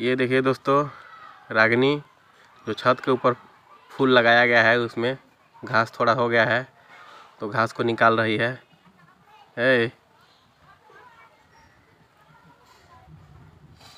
ये देखिए दोस्तों रागिनी जो छत के ऊपर फूल लगाया गया है उसमें घास थोड़ा हो गया है तो घास को निकाल रही है ए